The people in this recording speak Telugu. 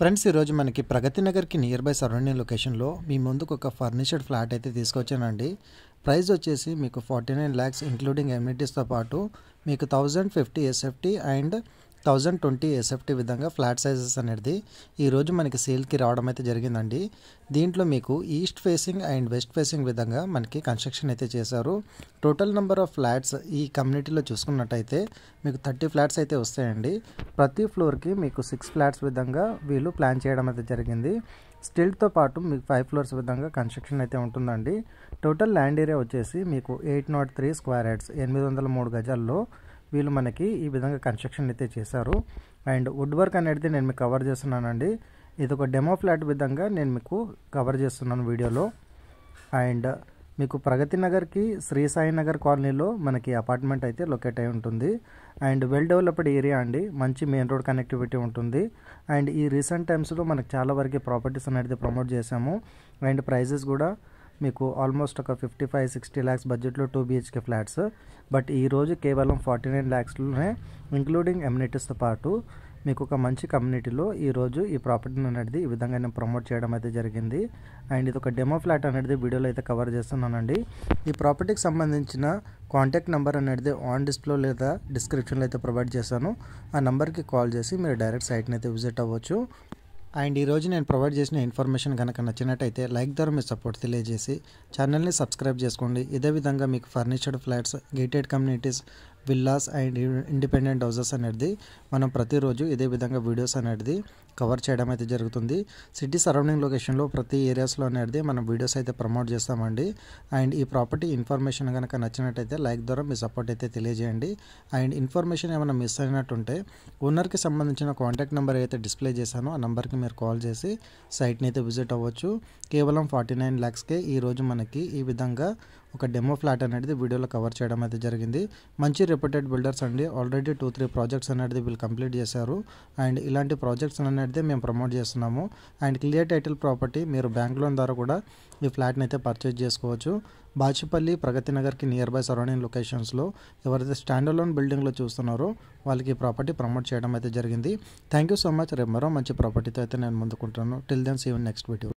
ఫ్రెండ్స్ ఈరోజు మనకి ప్రగతి నగర్కి నియర్ బై సరౌండింగ్ లొకేషన్లో మీ ముందుకు ఒక ఫర్నిచర్డ్ ఫ్లాట్ అయితే తీసుకొచ్చానండి ప్రైస్ వచ్చేసి మీకు ఫార్టీ నైన్ ల్యాక్స్ ఇంక్లూడింగ్ ఎమ్యూనిటీస్తో పాటు మీకు thousand fifty SFT and thousand twenty SFT విధంగా ఫ్లాట్ సైజెస్ అనేది ఈరోజు మనకి సేల్కి రావడం అయితే జరిగిందండి దీంట్లో మీకు east facing and west facing విధంగా మనకి కన్స్ట్రక్షన్ అయితే చేశారు టోటల్ నెంబర్ ఆఫ్ ఫ్లాట్స్ ఈ కమ్యూనిటీలో చూసుకున్నట్టయితే మీకు థర్టీ ఫ్లాట్స్ అయితే వస్తాయండి ప్రతి ఫ్లోర్కి మీకు సిక్స్ ఫ్లాట్స్ విధంగా వీళ్ళు ప్లాన్ చేయడం అయితే జరిగింది స్టిల్తో పాటు మీకు ఫైవ్ ఫ్లోర్స్ విధంగా కన్స్ట్రక్షన్ అయితే ఉంటుందండి టోటల్ ల్యాండ్ ఏరియా వచ్చేసి మీకు eight nought three square heads ఎనిమిది వందల మూడు గజాల్లో వీళ్ళు మనకి ఈ విధంగా కన్స్ట్రక్షన్ అయితే చేశారు అండ్ వుడ్ వర్క్ అనేది నేను మీకు కవర్ చేస్తున్నానండి ఇది ఒక డెమో ఫ్లాట్ విధంగా నేను మీకు కవర్ చేస్తున్నాను వీడియోలో అండ్ మీకు ప్రగతి నగర్కి శ్రీ సాయి నగర్ కాలనీలో మనకి అపార్ట్మెంట్ అయితే లొకేట్ అయి ఉంటుంది అండ్ వెల్ డెవలప్డ్ ఏరియా అండి మంచి మెయిన్ రోడ్ కనెక్టివిటీ ఉంటుంది అండ్ ఈ రీసెంట్ టైమ్స్లో మనకు చాలా వరకు ప్రాపర్టీస్ అనేది ప్రమోట్ చేశాము అండ్ ప్రైజెస్ కూడా మీకు ఆల్మోస్ట్ ఒక ఫిఫ్టీ ఫైవ్ సిక్స్టీ ల్యాక్స్ బడ్జెట్లో టూ బీహెచ్కే ఫ్లాట్స్ బట్ ఈరోజు కేవలం ఫార్టీ నైన్ ల్యాక్స్లోనే ఇంక్లూడింగ్ ఎమ్యూనిటీస్తో పాటు మీకు ఒక మంచి కమ్యూనిటీలో ఈరోజు ఈ ప్రాపర్టీని అనేది ఈ విధంగా నేను ప్రమోట్ చేయడం అయితే జరిగింది అండ్ ఇది ఒక డెమో ఫ్లాట్ అనేది వీడియోలో అయితే కవర్ చేస్తున్నానండి ఈ ప్రాపర్టీకి సంబంధించిన కాంటాక్ట్ నెంబర్ అనేది ఆన్ డిస్ప్లే లేదా డిస్క్రిప్షన్లో అయితే ప్రొవైడ్ చేశాను ఆ నెంబర్కి కాల్ చేసి మీరు డైరెక్ట్ సైట్ని అయితే విజిట్ అవ్వచ్చు అండ్ ఈరోజు నేను ప్రొవైడ్ చేసిన ఇన్ఫర్మేషన్ కనుక నచ్చినట్టయితే లైక్ ద్వారా మీరు సపోర్ట్ తెలియజేసి ఛానల్ని సబ్స్క్రైబ్ చేసుకోండి ఇదే విధంగా మీకు furnished flats gated communities villas and independent houses అనేది మనం ప్రతిరోజు ఇదే విధంగా వీడియోస్ అనేది కవర్ చేయడం అయితే జరుగుతుంది సిటీ సరౌండింగ్ లొకేషన్లో ప్రతి ఏరియాస్లో అనేది మనం వీడియోస్ అయితే ప్రమోట్ చేస్తామండి అండ్ ఈ ప్రాపర్టీ ఇన్ఫర్మేషన్ కనుక నచ్చినట్టయితే లైక్ ద్వారా మీ సపోర్ట్ అయితే తెలియజేయండి అండ్ ఇన్ఫర్మేషన్ ఏమైనా మిస్ అయినట్టుంటే ఓనర్కి సంబంధించిన కాంటాక్ట్ నెంబర్ అయితే డిస్ప్లే చేశానో ఆ నెంబర్కి మీరు కాల్ చేసి సైట్ని అయితే విజిట్ అవ్వచ్చు కేవలం ఫార్టీ నైన్ ల్యాక్స్కే ఈరోజు మనకి ఈ విధంగా ఒక డెమో ఫ్లాట్ అనేది వీడియోలో కవర్ చేయడం అయితే జరిగింది మంచి రెప్యూటెడ్ బిల్డర్స్ అండి ఆల్రెడీ టూ త్రీ ప్రాజెక్ట్స్ అనేది వీళ్ళు కంప్లీట్ చేశారు అండ్ ఇలాంటి ప్రాజెక్ట్స్ అనేది మేము ప్రమోట్ చేస్తున్నాము అండ్ క్లియర్ టైటిల్ ప్రాపర్టీ మీరు బ్యాంక్ లోన్ ద్వారా కూడా ఈ ఫ్లాట్ని అయితే పర్చేజ్ చేసుకోవచ్చు బాచిపల్లి ప్రగతి నగర్కి నియర్ బై సరౌండింగ్ లొకేషన్స్లో ఎవరైతే స్టాండ్ అలోన్ బిల్డింగ్లో చూస్తున్నారో వాళ్ళకి ఈ ప్రాపర్టీ ప్రమోట్ చేయడం అయితే జరిగింది థ్యాంక్ యూ సో మచ్ రేపు మరో మంచి ప్రాపర్టీతో అయితే నేను ముందుకుంటాను till then see next video